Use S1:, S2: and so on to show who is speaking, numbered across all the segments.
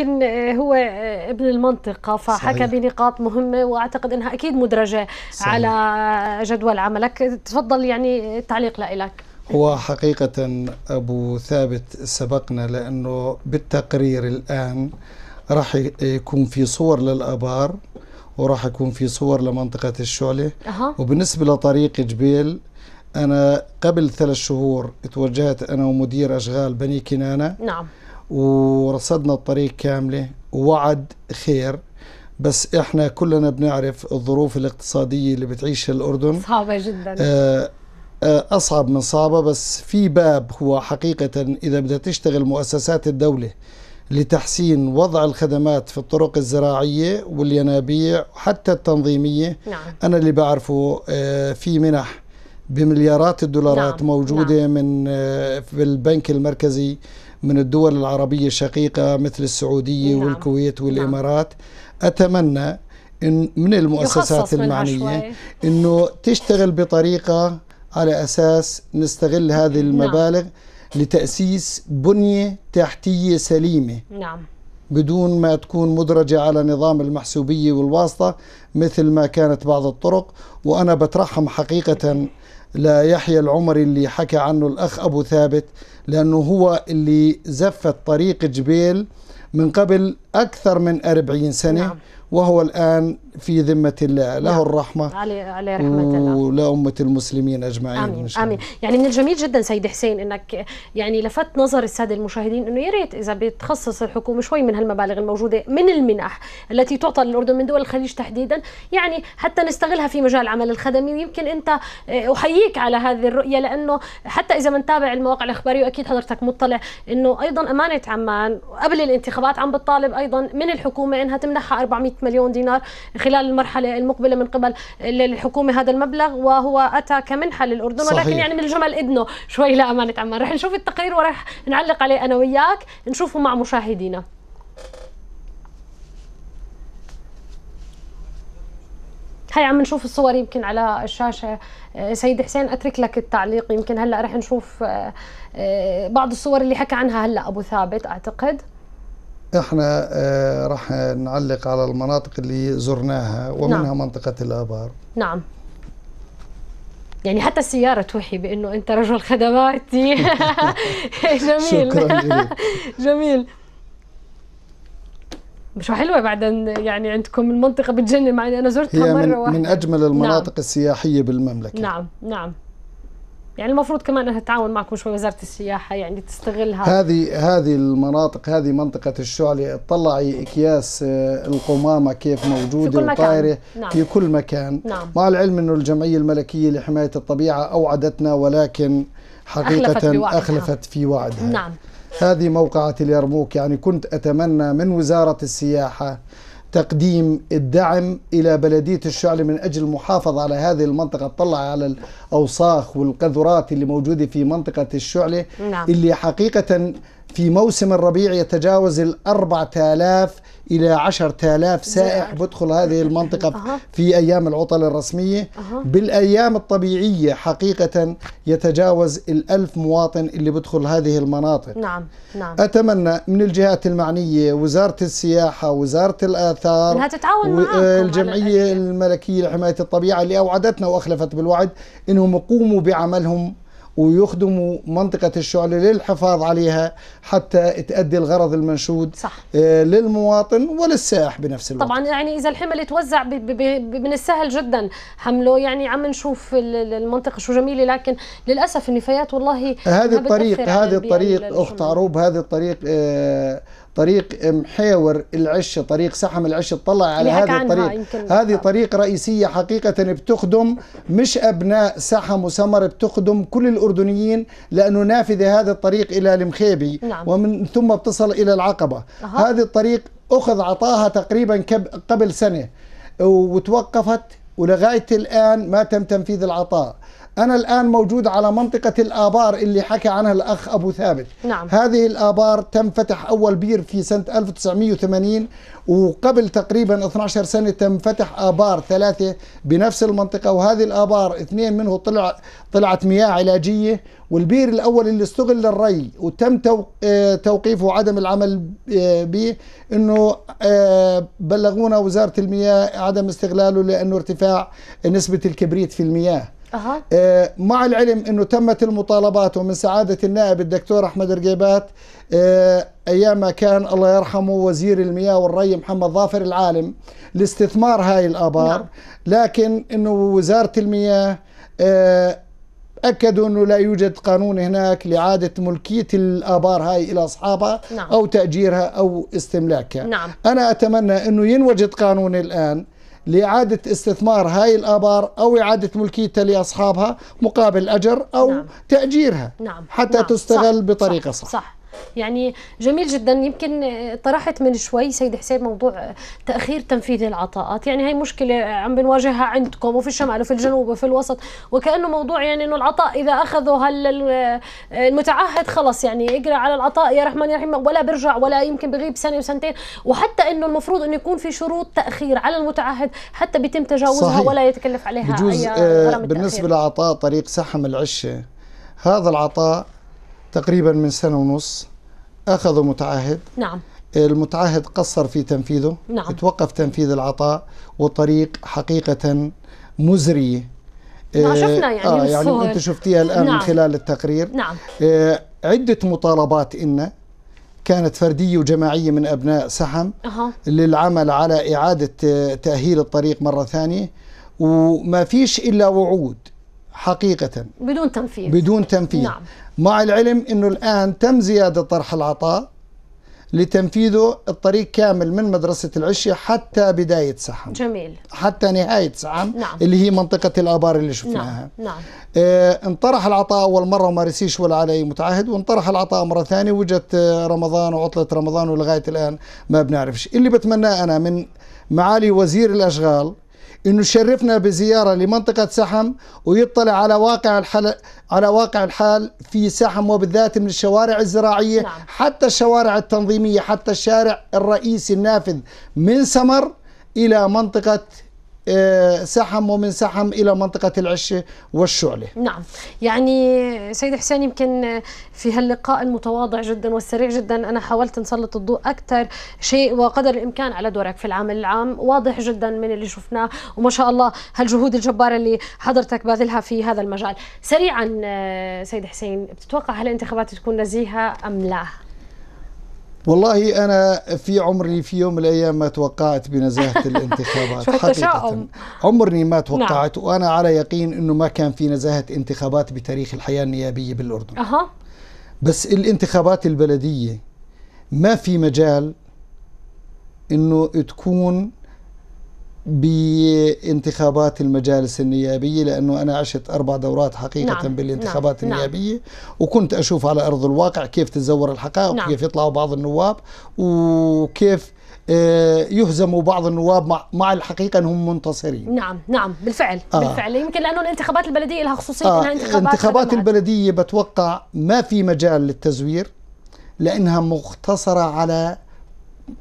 S1: يمكن آه، هو آه، ابن المنطقة فحكى صحيح. بنقاط مهمة وأعتقد أنها أكيد مدرجة صحيح. على جدول عملك تفضل يعني التعليق لإلك
S2: هو حقيقة أبو ثابت سبقنا لأنه بالتقرير الآن راح يكون في صور للأبار وراح يكون في صور لمنطقة الشعلة أه. وبالنسبة لطريق جبيل أنا قبل ثلاث شهور توجهت أنا ومدير أشغال بني كنانة نعم ورصدنا الطريق كاملة ووعد خير بس احنا كلنا بنعرف الظروف الاقتصادية اللي بتعيشها الأردن صعبة جدا آه،, آه أصعب من صعبة بس في باب هو حقيقة إذا بدها تشتغل مؤسسات الدولة لتحسين وضع الخدمات في الطرق الزراعية والينابيع وحتى التنظيمية نعم. أنا اللي بعرفه آه، في منح بمليارات الدولارات نعم. موجودة نعم. من آه، في البنك المركزي من الدول العربية الشقيقة مثل السعودية نعم. والكويت نعم. والإمارات نعم. أتمنى إن من المؤسسات المعنية أنه تشتغل بطريقة على أساس نستغل هذه نعم. المبالغ نعم. لتأسيس بنية تحتية سليمة نعم بدون ما تكون مدرجة على نظام المحسوبية والواسطة مثل ما كانت بعض الطرق وأنا بترحم حقيقة ليحيى العمري اللي حكى عنه الأخ أبو ثابت لأنه هو اللي زفت طريق جبيل من قبل أكثر من أربعين سنة نعم. وهو الآن في ذمة الله له نعم. الرحمة
S1: علي, علي رحمة
S2: الله ولأمة المسلمين أجمعين آمين. إن شاء
S1: الله. آمين يعني من الجميل جدا سيد حسين أنك يعني لفت نظر السادة المشاهدين أنه يا ريت إذا بتخصص الحكومة شوي من هالمبالغ الموجودة من المنح التي تعطى للأردن من دول الخليج تحديدا يعني حتى نستغلها في مجال العمل الخدمي ويمكن أنت آه، أحييك على هذه الرؤية لأنه حتى إذا بنتابع المواقع الإخبارية وأكيد حضرتك مطلع أنه أيضا أمانة عمان قبل الانتخابات عم بتطالب أيضا من الحكومة أنها تمنحها 400 مليون دينار خلال المرحله المقبله من قبل الحكومه هذا المبلغ وهو اتى كمنحه للاردن صحيح. ولكن يعني من الجمل اذنه شوي لامانه عمان رح نشوف التقرير ورح نعلق عليه انا وياك نشوفه مع مشاهدينا هاي عم نشوف الصور يمكن على الشاشة آه، سيد حسين أترك لك التعليق يمكن هلأ رح نشوف آه، آه، بعض الصور اللي حكى عنها هلأ أبو ثابت أعتقد
S2: احنا آه، راح نعلق على المناطق اللي زرناها ومنها نعم. منطقة الآبار
S1: نعم يعني حتى السيارة توحي بأنه أنت رجل خدماتي جميل شكرا جميل مش حلوة بعدين يعني عندكم المنطقة بتجنن مع أني أنا زرتها مرة من, واحدة من أجمل المناطق
S2: نعم. السياحية بالمملكة
S1: نعم نعم يعني المفروض كمان انها تتعاون معكم شوي وزاره السياحه يعني تستغلها
S2: هذه هذه المناطق هذه منطقه الشعله اطلعي اكياس آه، القمامه كيف موجوده في وطايره نعم. في كل مكان نعم. مع العلم انه الجمعيه الملكيه لحمايه الطبيعه اوعدتنا ولكن حقيقه اخلفت في وعدها, أخلفت في وعدها. نعم. هذه موقعة اليرموك يعني كنت أتمنى من وزارة السياحة تقديم الدعم إلى بلدية الشعلة من أجل المحافظة على هذه المنطقة تطلع على الأوساخ والقذرات اللي موجودة في منطقة الشعلة نعم. اللي حقيقة في موسم الربيع يتجاوز ال 4000 إلى 10000 سائح بدخل هذه المنطقة في أيام العطل الرسمية بالأيام الطبيعية حقيقة يتجاوز ال 1000 مواطن اللي بدخل هذه المناطق نعم نعم أتمنى من الجهات المعنية وزارة السياحة وزارة الآثار أنها تتعاون الجمعية الملكية لحماية الطبيعة اللي أوعدتنا وأخلفت بالوعد أنهم يقوموا بعملهم ويخدموا منطقة الشعلة للحفاظ عليها حتى تأدي الغرض المنشود صح. آه، للمواطن وللسائح بنفس الوقت
S1: طبعا يعني إذا الحمل توزع من السهل جدا حمله يعني عم نشوف المنطقة شو جميلة لكن للأسف النفايات والله هذه الطريق هذه الطريق أخت
S2: عروب هذه الطريق آه طريق محاور العش طريق سحم العش اطلع على هذه الطريق هذه طريق رئيسية حقيقة بتخدم مش أبناء سحم وسمر بتخدم كل الأردنيين لأنه نافذة هذا الطريق إلى المخيبي نعم. ومن ثم بتصل إلى العقبة أه. هذه الطريق أخذ عطاها تقريبا قبل سنة وتوقفت ولغاية الآن ما تم تنفيذ العطاء أنا الآن موجود على منطقة الآبار اللي حكى عنها الأخ أبو ثابت نعم. هذه الآبار تم فتح أول بير في سنة 1980 وقبل تقريبا 12 سنة تم فتح آبار ثلاثة بنفس المنطقة وهذه الآبار اثنين منه طلع طلعت مياه علاجية والبير الأول اللي استغل للري وتم آه، توقيفه وعدم العمل به آه، أنه آه، بلغونا وزارة المياه عدم استغلاله لأنه ارتفاع نسبة الكبريت في المياه أه. مع العلم أنه تمت المطالبات ومن سعادة النائب الدكتور أحمد رقيبات آه، ايام ما كان الله يرحمه وزير المياه والري محمد ظافر العالم لاستثمار هاي الآبار نعم. لكن أنه وزارة المياه آه، أكدوا أنه لا يوجد قانون هناك لاعاده ملكية الآبار هاي إلى أصحابها نعم. أو تأجيرها أو استملاكها نعم. أنا أتمنى أنه ينوجد قانون الآن لإعادة استثمار هاي الآبار أو إعادة ملكيتها لأصحابها مقابل أجر أو نعم. تأجيرها نعم. حتى نعم. تستغل صح. بطريقة صح,
S1: صح. صح. يعني جميل جدا يمكن طرحت من شوي سيد حسين موضوع تاخير تنفيذ العطاءات يعني هي مشكله عم بنواجهها عندكم وفي الشمال وفي الجنوب وفي الوسط وكانه موضوع يعني انه العطاء اذا اخذه هل المتعهد خلص يعني اقرا على العطاء يا رحمن يا رحيم ولا برجع ولا يمكن بغيب سنه وسنتين وحتى انه المفروض انه يكون في شروط تاخير على المتعهد حتى بيتم تجاوزها صحيح. ولا يتكلف عليها بجوز اي آه، غرامه بالنسبه
S2: لعطاء طريق سحم العشه هذا العطاء تقريبا من سنة ونص أخذوا متعهد نعم المتعهد قصر في تنفيذه نعم توقف تنفيذ العطاء وطريق حقيقة مزرية
S1: نعم آه، شفنا يعني آه يعني أنت شفتيها الآن نعم. من خلال
S2: التقرير نعم آه عدة مطالبات إن كانت فردية وجماعية من أبناء سحم أه. للعمل على إعادة تأهيل الطريق مرة ثانية وما فيش إلا وعود حقيقة
S1: بدون تنفيذ بدون
S2: تنفيذ نعم. مع العلم أنه الآن تم زيادة طرح العطاء لتنفيذه الطريق كامل من مدرسة العشية حتى بداية سحم جميل حتى نهاية سحم نعم. اللي هي منطقة الآبار اللي شفناها نعم, نعم. اه انطرح العطاء أول مرة وما رسيش ولا على أي متعهد وانطرح العطاء مرة ثانية وجت آه، رمضان وعطلة رمضان ولغاية الآن ما بنعرفش اللي بتمناه أنا من معالي وزير الأشغال انه يشرفنا بزياره لمنطقه سحم ويطلع على واقع الحال على واقع الحال في سحم وبالذات من الشوارع الزراعيه نعم. حتى الشوارع التنظيميه حتى الشارع الرئيسي النافذ من سمر الى منطقه سحم ومن سحم إلى منطقة العش والشعلة
S1: نعم يعني سيد حسين يمكن في هاللقاء المتواضع جدا والسريع جدا أنا حاولت نسلط الضوء أكثر شيء وقدر الإمكان على دورك في العمل العام واضح جدا من اللي شفناه وما شاء الله هالجهود الجبارة اللي حضرتك باذلها في هذا المجال سريعا آه، سيد حسين بتتوقع هالانتخابات تكون نزيهة أم لا؟
S2: والله أنا في عمري في يوم من الأيام ما توقعت بنزاهة الانتخابات حقيقة عمرني ما نعم. توقعت نعم. وأنا على يقين أنه ما كان في نزاهة انتخابات بتاريخ الحياة النيابية بالأردن أه. بس الانتخابات البلدية ما في مجال أنه تكون بانتخابات المجالس النيابية لأنه أنا عشت أربع دورات حقيقة نعم. بالانتخابات نعم،, نعم. النيابية وكنت أشوف على أرض الواقع كيف تزور الحقائق نعم. وكيف يطلعوا بعض النواب وكيف آه، يهزموا بعض النواب مع مع الحقيقه انهم منتصرين
S1: نعم نعم بالفعل آه. بالفعل يمكن لانه الانتخابات البلديه لها خصوصيه آه. انتخابات انتخابات
S2: البلديه بتوقع ما في مجال للتزوير لانها مختصره على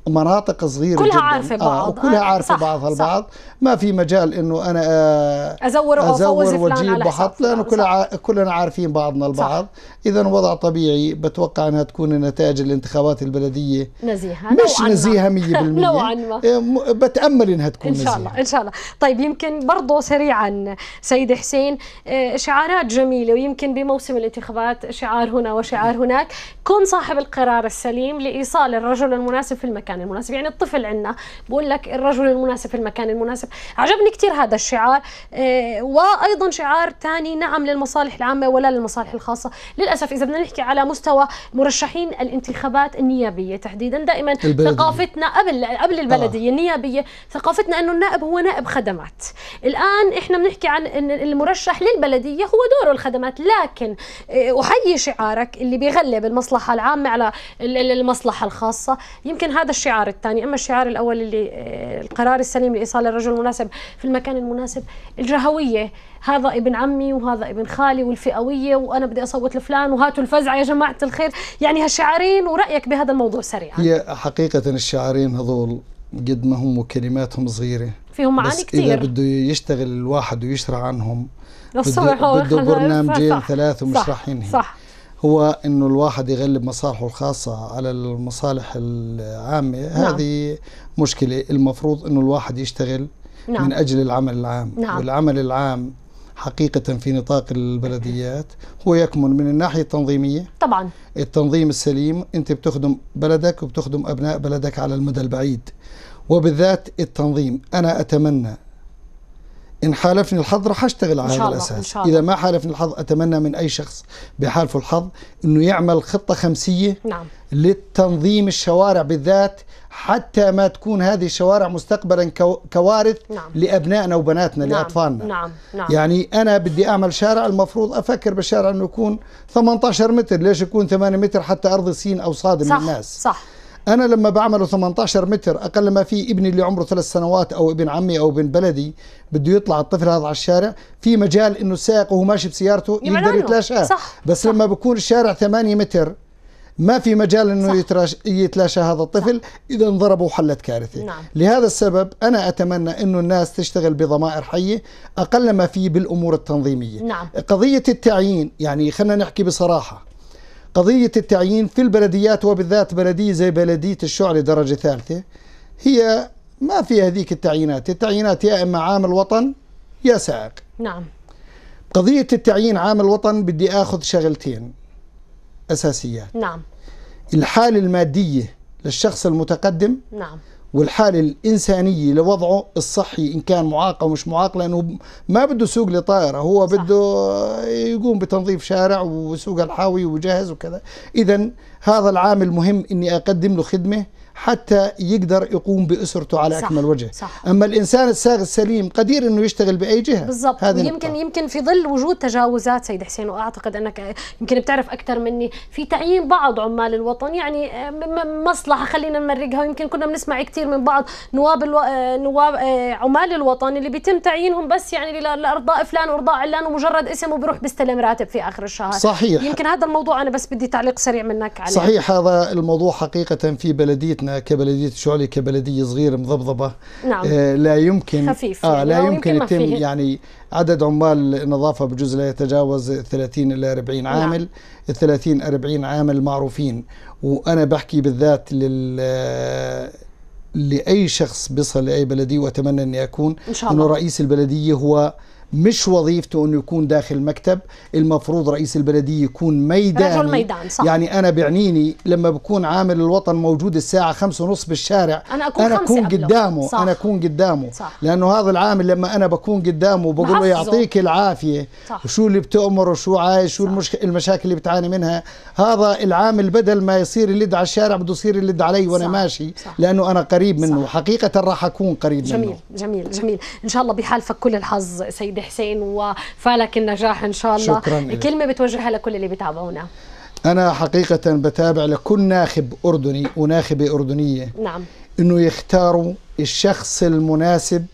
S2: مناطق صغيره كلها جدا عارفه بعض آه وكلها آه، آه، عارفه صح بعضها البعض ما في مجال انه انا آه، ازور او ازور واجيب وحط لانه كلنا كلنا عارفين بعضنا البعض اذا وضع طبيعي بتوقع انها تكون نتائج الانتخابات البلديه
S1: نزيهه مش نزيهه 100% نوعا ما
S2: بتامل انها تكون نزيهه ان شاء الله نزيهة.
S1: ان شاء الله طيب يمكن برضه سريعا سيد حسين شعارات جميله ويمكن بموسم الانتخابات شعار هنا وشعار هناك كن صاحب القرار السليم لايصال الرجل المناسب في المكان المناسب يعني الطفل عندنا بقول لك الرجل المناسب في المكان المناسب عجبني كثير هذا الشعار آه، وايضا شعار ثاني نعم للمصالح العامه ولا للمصالح الخاصه للاسف اذا بدنا نحكي على مستوى مرشحين الانتخابات النيابيه تحديدا دائما البلدية. ثقافتنا قبل قبل البلديه آه. النيابيه ثقافتنا انه النائب هو نائب خدمات الان احنا بنحكي عن ان المرشح للبلديه هو دوره الخدمات لكن آه، احيي شعارك اللي بيغلب المصلحه المصلحة العامة على المصلحة الخاصة يمكن هذا الشعار الثاني أما الشعار الأول اللي آه، القرار السليم لإيصال الرجل المناسب في المكان المناسب الجهوية هذا ابن عمي وهذا ابن خالي والفئوية وأنا بدي أصوت لفلان وهاتوا الفزعة يا جماعة الخير يعني هالشعارين ورأيك بهذا الموضوع سريعا
S2: هي حقيقة الشعارين هذول قد ما هم وكلماتهم صغيرة
S1: فيهم معاني كثير إذا بده
S2: يشتغل الواحد ويشرع عنهم بده, بده برنامجين ثلاث ومش رايحين صح, صح هو انه الواحد يغلب مصالحه الخاصه على المصالح العامه نعم. هذه مشكله المفروض انه الواحد يشتغل نعم. من اجل العمل العام نعم. والعمل العام حقيقة في نطاق البلديات هو يكمن من الناحية التنظيمية طبعا التنظيم السليم أنت بتخدم بلدك وبتخدم أبناء بلدك على المدى البعيد وبالذات التنظيم أنا أتمنى إن حالفني الحظ راح أشتغل على هذا الأساس إذا ما حالفني الحظ أتمنى من أي شخص بحالفه الحظ أنه يعمل خطة خمسية نعم. لتنظيم الشوارع بالذات حتى ما تكون هذه الشوارع مستقبلا كوارث نعم. لأبنائنا وبناتنا نعم. لأطفالنا نعم. نعم. يعني أنا بدي أعمل شارع المفروض أفكر بالشارع أنه يكون 18 متر ليش يكون 8 متر حتى أرض سين أو صادم صح. الناس صح أنا لما بعمله 18 متر أقل ما في ابني اللي عمره ثلاث سنوات أو ابن عمي أو ابن بلدي بده يطلع الطفل هذا على الشارع في مجال إنه السائق وهو ماشي بسيارته يقدر يتلاشى صح بس صح لما بكون الشارع 8 متر ما في مجال انه صح. يتلاشى هذا الطفل اذا انضرب حلت كارثه نعم. لهذا السبب انا اتمنى انه الناس تشتغل بضمائر حيه اقل ما في بالامور التنظيميه نعم. قضيه التعيين يعني خلينا نحكي بصراحه قضية التعيين في البلديات وبالذات بلدية زي بلدية الشعلة درجة ثالثة هي ما في هذيك التعيينات التعيينات يا إما عامل وطن يا سائق نعم قضية التعيين عامل وطن بدي أخذ شغلتين أساسيات نعم الحالة المادية للشخص المتقدم نعم والحال الانساني لوضعه الصحي ان كان معاق او مش معاق لانه ما بده سوق لطائره هو صح. بده يقوم بتنظيف شارع وسوق الحاوي وجاهز وكذا اذا هذا العامل مهم اني اقدم له خدمه حتى يقدر يقوم باسرته على صح اكمل وجه صح اما الانسان الساغ السليم قدير انه يشتغل باي جهه بالضبط يمكن
S1: يمكن في ظل وجود تجاوزات سيد حسين واعتقد انك يمكن بتعرف اكثر مني في تعيين بعض عمال الوطن يعني مصلحه خلينا نمرقها ويمكن كنا بنسمع كثير من بعض نواب الو... نواب آه، عمال الوطن اللي بيتم تعيينهم بس يعني لارضاء فلان وارضاء علان ومجرد اسم وبروح بيستلم راتب في اخر الشهر صحيح يمكن هذا الموضوع انا بس بدي تعليق سريع منك عليه صحيح
S2: هذا الموضوع حقيقه في بلديتنا احنا كبلديه شعلي كبلديه صغيره مضبضبه نعم. آه لا يمكن خفيف آه يعني لا يمكن يتم يعني عدد عمال النظافه بجوز لا يتجاوز 30 الى 40 نعم. عامل نعم. ال 30 40 عامل معروفين وانا بحكي بالذات لل لاي شخص بيصل لاي بلديه واتمنى اني اكون إن شاء الله. انه رئيس البلديه هو مش وظيفته انه يكون داخل مكتب المفروض رئيس البلديه يكون ميداني رجل ميدان صح. يعني انا بعنيني لما بكون عامل الوطن موجود الساعه خمسة ونص بالشارع
S1: انا اكون, أنا أكون قدامه صح. انا
S2: اكون قدامه صح. لانه هذا العامل لما انا بكون قدامه بقول له يعطيك العافيه صح. وشو اللي بتأمره وشو عايش شو المشك... المشاكل اللي بتعاني منها هذا العامل بدل ما يصير اللد على الشارع بده يصير اللد علي وانا صح. ماشي صح. لانه انا قريب منه صح. حقيقه راح اكون قريب جميل منه
S1: جميل جميل جميل ان شاء الله بحالفك كل الحظ سيد سيد حسين وفالك النجاح ان شاء الله شكرا كلمه بتوجهها لكل اللي بيتابعونا
S2: انا حقيقه بتابع لكل ناخب اردني وناخبه اردنيه نعم انه يختاروا الشخص المناسب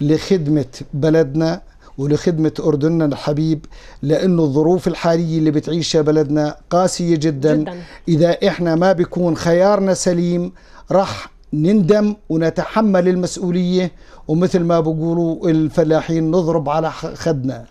S2: لخدمه بلدنا ولخدمة أردننا الحبيب لأنه الظروف الحالية اللي بتعيشها بلدنا قاسية جدا, جدا. إذا إحنا ما بيكون خيارنا سليم راح نندم ونتحمل المسؤولية ومثل ما بقولوا الفلاحين نضرب على خدنا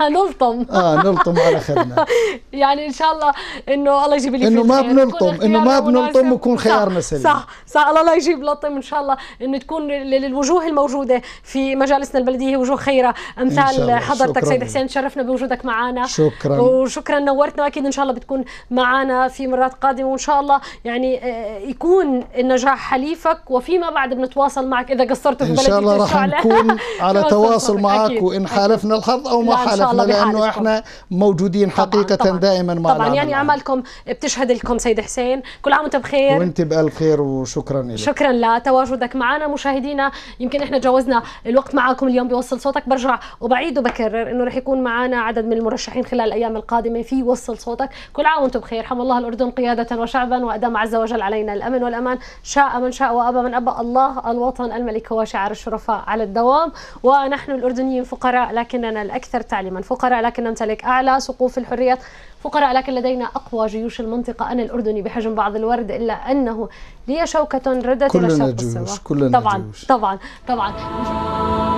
S1: نلطم اه نلطم على خدنا يعني ان شاء الله انه الله يجيب لي انه ما بنلطم انه ما بنلطم
S2: ويكون خيارنا سليم صح
S1: صح الله لا يجيب لطم ان شاء الله انه تكون للوجوه الموجودة في مجالسنا البلدية وجوه خيرة امثال حضرتك سيد حسين تشرفنا بوجودك معنا شكرا وشكرا نورتنا واكيد ان شاء الله بتكون معنا في مرات قادمة وان شاء الله يعني آه، يكون النجاح حليف كيفك وفيما بعد بنتواصل معك اذا قصرت في بلدك ان شاء الله رح نكون على تواصل معك وان
S2: حالفنا الحظ او ما حالفنا لانه احنا موجودين حقيقه طبعاً. دائما مع طبعا يعني
S1: اعمالكم بتشهد لكم سيد حسين كل عام وانت بخير وانت
S2: بالف خير وشكرا لك شكرا
S1: لتواجدك معنا مشاهدينا يمكن احنا تجاوزنا الوقت معكم اليوم بوصل صوتك برجع وبعيد وبكرر انه رح يكون معنا عدد من المرشحين خلال الايام القادمه في وصل صوتك كل عام وانتم بخير حم الله الاردن قياده وشعبا وادام عز وجل علينا الامن والامان شاء من شاء وأبى من أبى الله الوطن الملك هو شعار الشرفاء على الدوام ونحن الأردنيين فقراء لكننا الأكثر تعليما فقراء لكن نمتلك أعلى سقوف الحريات فقراء لكن لدينا أقوى جيوش المنطقة أنا الأردني بحجم بعض الورد إلا أنه لي شوكة ردت إلى شرق السماء طبعا جيوش. طبعا طبعا